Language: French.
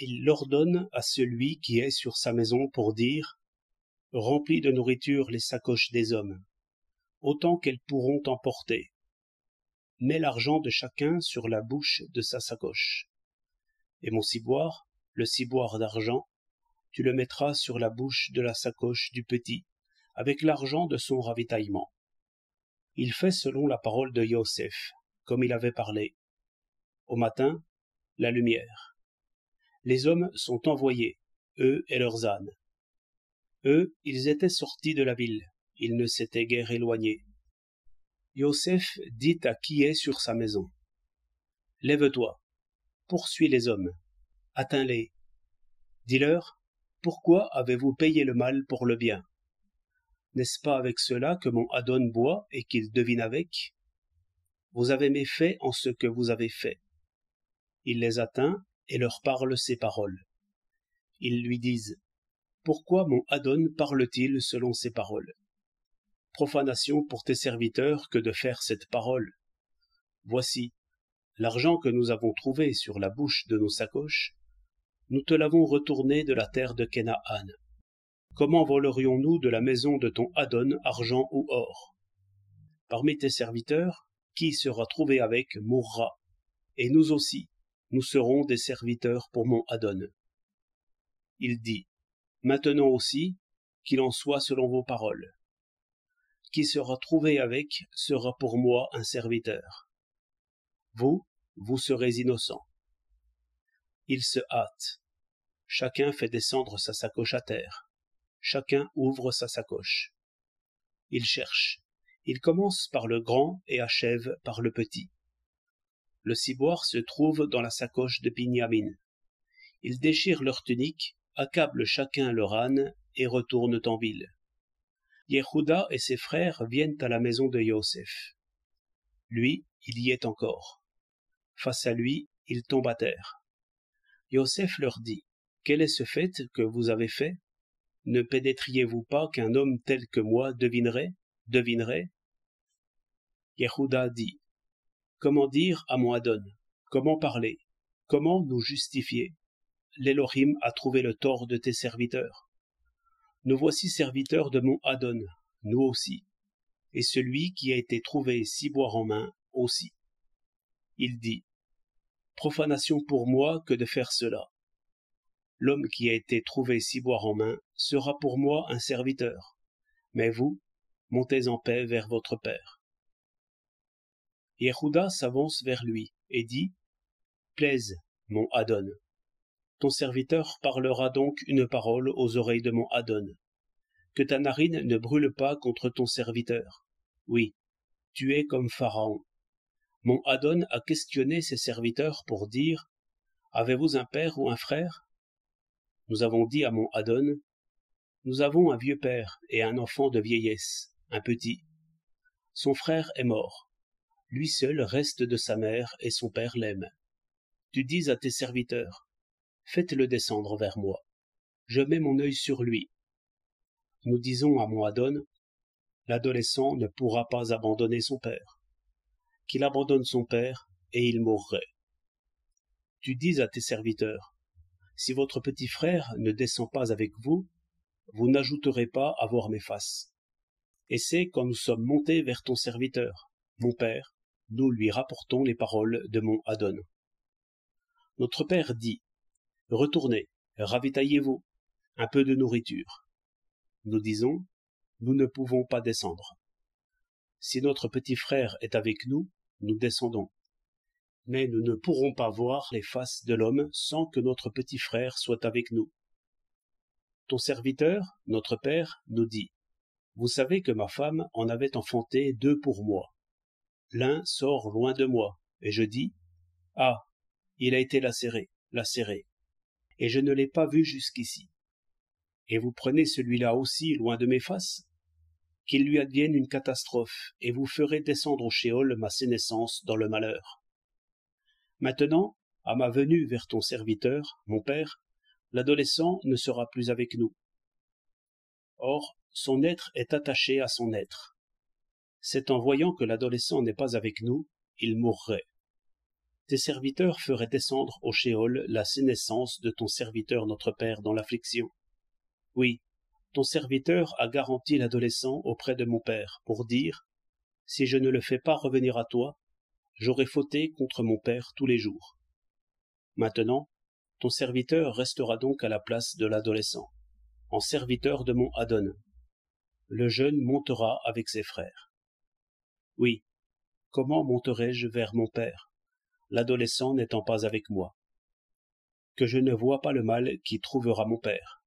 il l'ordonne à celui qui est sur sa maison pour dire Remplis de nourriture les sacoches des hommes, autant qu'elles pourront emporter. Mets l'argent de chacun sur la bouche de sa sacoche. Et mon ciboire, le ciboire d'argent, tu le mettras sur la bouche de la sacoche du petit, avec l'argent de son ravitaillement. Il fait selon la parole de Yosef, comme il avait parlé. Au matin, la lumière les hommes sont envoyés eux et leurs ânes eux ils étaient sortis de la ville ils ne s'étaient guère éloignés joseph dit à qui est sur sa maison lève-toi poursuis les hommes atteins les dis-leur pourquoi avez-vous payé le mal pour le bien n'est-ce pas avec cela que mon adon boit et qu'il devine avec vous avez méfait en ce que vous avez fait il les atteint et leur parle ces paroles. Ils lui disent Pourquoi mon Adon parle-t-il selon ces paroles Profanation pour tes serviteurs que de faire cette parole. Voici, l'argent que nous avons trouvé sur la bouche de nos sacoches, nous te l'avons retourné de la terre de Kenaan. Comment volerions-nous de la maison de ton Adon argent ou or Parmi tes serviteurs, qui sera trouvé avec mourra, et nous aussi, nous serons des serviteurs pour mon Adon. Il dit, Maintenant aussi, qu'il en soit selon vos paroles. Qui sera trouvé avec sera pour moi un serviteur. Vous, vous serez innocents. Il se hâte. Chacun fait descendre sa sacoche à terre. Chacun ouvre sa sacoche. Il cherche. Il commence par le grand et achève par le petit le ciboire se trouve dans la sacoche de Binyamin. Ils déchirent leurs tuniques, accablent chacun leur âne et retournent en ville. Yehuda et ses frères viennent à la maison de Yosef. Lui, il y est encore. Face à lui, ils tombe à terre. Yosef leur dit, Quel est ce fait que vous avez fait Ne pénétriez-vous pas qu'un homme tel que moi devinerait, devinerait Yehuda dit, Comment dire à mon Adon Comment parler Comment nous justifier L'Elohim a trouvé le tort de tes serviteurs. Nous voici serviteurs de mon Adon, nous aussi, et celui qui a été trouvé si boire en main aussi. Il dit Profanation pour moi que de faire cela. L'homme qui a été trouvé si boire en main sera pour moi un serviteur. Mais vous, montez en paix vers votre Père. Yehuda s'avance vers lui et dit Plaise, mon Adon. Ton serviteur parlera donc une parole aux oreilles de mon Adon. Que ta narine ne brûle pas contre ton serviteur. Oui, tu es comme Pharaon. Mon Adon a questionné ses serviteurs pour dire Avez-vous un père ou un frère Nous avons dit à mon Adon Nous avons un vieux père et un enfant de vieillesse, un petit. Son frère est mort lui seul reste de sa mère et son père l'aime. Tu dis à tes serviteurs, faites-le descendre vers moi. Je mets mon œil sur lui. Nous disons à Adon, l'adolescent ne pourra pas abandonner son père. Qu'il abandonne son père et il mourrait. Tu dis à tes serviteurs, si votre petit frère ne descend pas avec vous, vous n'ajouterez pas à voir mes faces. Et c'est quand nous sommes montés vers ton serviteur, mon père, nous lui rapportons les paroles de mon adon notre père dit retournez ravitaillez vous un peu de nourriture nous disons nous ne pouvons pas descendre si notre petit frère est avec nous nous descendons mais nous ne pourrons pas voir les faces de l'homme sans que notre petit frère soit avec nous ton serviteur notre père nous dit vous savez que ma femme en avait enfanté deux pour moi l'un sort loin de moi, et je dis Ah, il a été lacéré, lacéré, et je ne l'ai pas vu jusqu'ici. Et vous prenez celui-là aussi loin de mes faces Qu'il lui advienne une catastrophe, et vous ferez descendre au Shéol ma sénescence dans le malheur. Maintenant, à ma venue vers ton serviteur, mon père, l'adolescent ne sera plus avec nous. Or, son être est attaché à son être, c'est en voyant que l'adolescent n'est pas avec nous, il mourrait. Tes serviteurs feraient descendre au Shéol la sénescence de ton serviteur notre Père dans l'affliction. Oui, ton serviteur a garanti l'adolescent auprès de mon Père pour dire Si je ne le fais pas revenir à toi, j'aurai fauté contre mon Père tous les jours. Maintenant, ton serviteur restera donc à la place de l'adolescent, en serviteur de mon Adon. Le jeune montera avec ses frères oui comment monterai je vers mon père l'adolescent n'étant pas avec moi que je ne vois pas le mal qui trouvera mon père